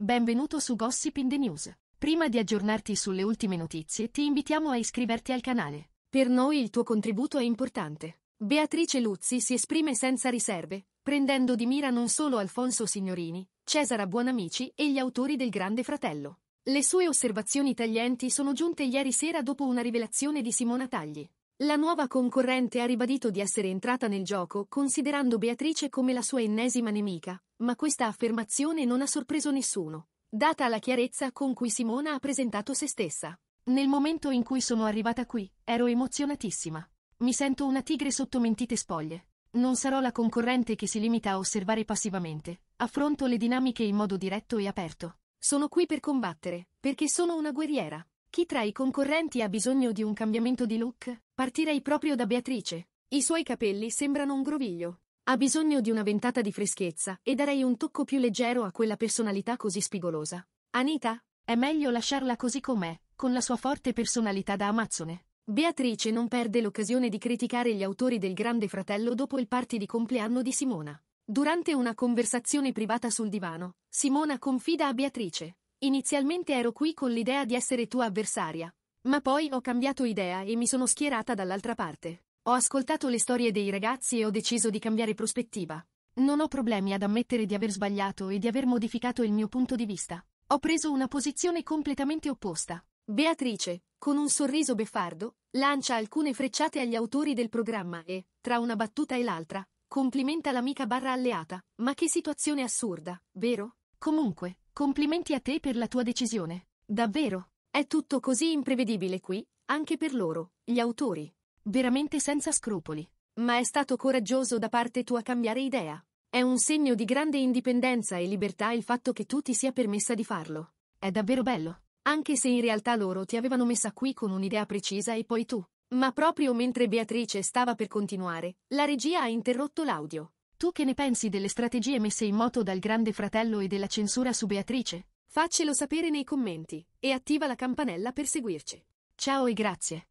Benvenuto su Gossip in the News. Prima di aggiornarti sulle ultime notizie, ti invitiamo a iscriverti al canale. Per noi il tuo contributo è importante. Beatrice Luzzi si esprime senza riserve, prendendo di mira non solo Alfonso Signorini, Cesara Buonamici e gli autori del Grande Fratello. Le sue osservazioni taglienti sono giunte ieri sera dopo una rivelazione di Simona Tagli. La nuova concorrente ha ribadito di essere entrata nel gioco considerando Beatrice come la sua ennesima nemica, ma questa affermazione non ha sorpreso nessuno, data la chiarezza con cui Simona ha presentato se stessa. Nel momento in cui sono arrivata qui, ero emozionatissima. Mi sento una tigre sotto mentite spoglie. Non sarò la concorrente che si limita a osservare passivamente. Affronto le dinamiche in modo diretto e aperto. Sono qui per combattere, perché sono una guerriera. Chi tra i concorrenti ha bisogno di un cambiamento di look? Partirei proprio da Beatrice. I suoi capelli sembrano un groviglio, ha bisogno di una ventata di freschezza e darei un tocco più leggero a quella personalità così spigolosa. Anita, è meglio lasciarla così com'è, con la sua forte personalità da amazzone. Beatrice non perde l'occasione di criticare gli autori del Grande Fratello dopo il party di compleanno di Simona. Durante una conversazione privata sul divano, Simona confida a Beatrice. Inizialmente ero qui con l'idea di essere tua avversaria, ma poi ho cambiato idea e mi sono schierata dall'altra parte. Ho ascoltato le storie dei ragazzi e ho deciso di cambiare prospettiva. Non ho problemi ad ammettere di aver sbagliato e di aver modificato il mio punto di vista. Ho preso una posizione completamente opposta. Beatrice, con un sorriso beffardo, lancia alcune frecciate agli autori del programma e, tra una battuta e l'altra, complimenta l'amica barra alleata. Ma che situazione assurda, vero? Comunque, complimenti a te per la tua decisione. Davvero. È tutto così imprevedibile qui, anche per loro, gli autori. Veramente senza scrupoli. Ma è stato coraggioso da parte tua cambiare idea. È un segno di grande indipendenza e libertà il fatto che tu ti sia permessa di farlo. È davvero bello. Anche se in realtà loro ti avevano messa qui con un'idea precisa e poi tu. Ma proprio mentre Beatrice stava per continuare, la regia ha interrotto l'audio. Tu che ne pensi delle strategie messe in moto dal Grande Fratello e della censura su Beatrice? Faccelo sapere nei commenti e attiva la campanella per seguirci. Ciao e grazie.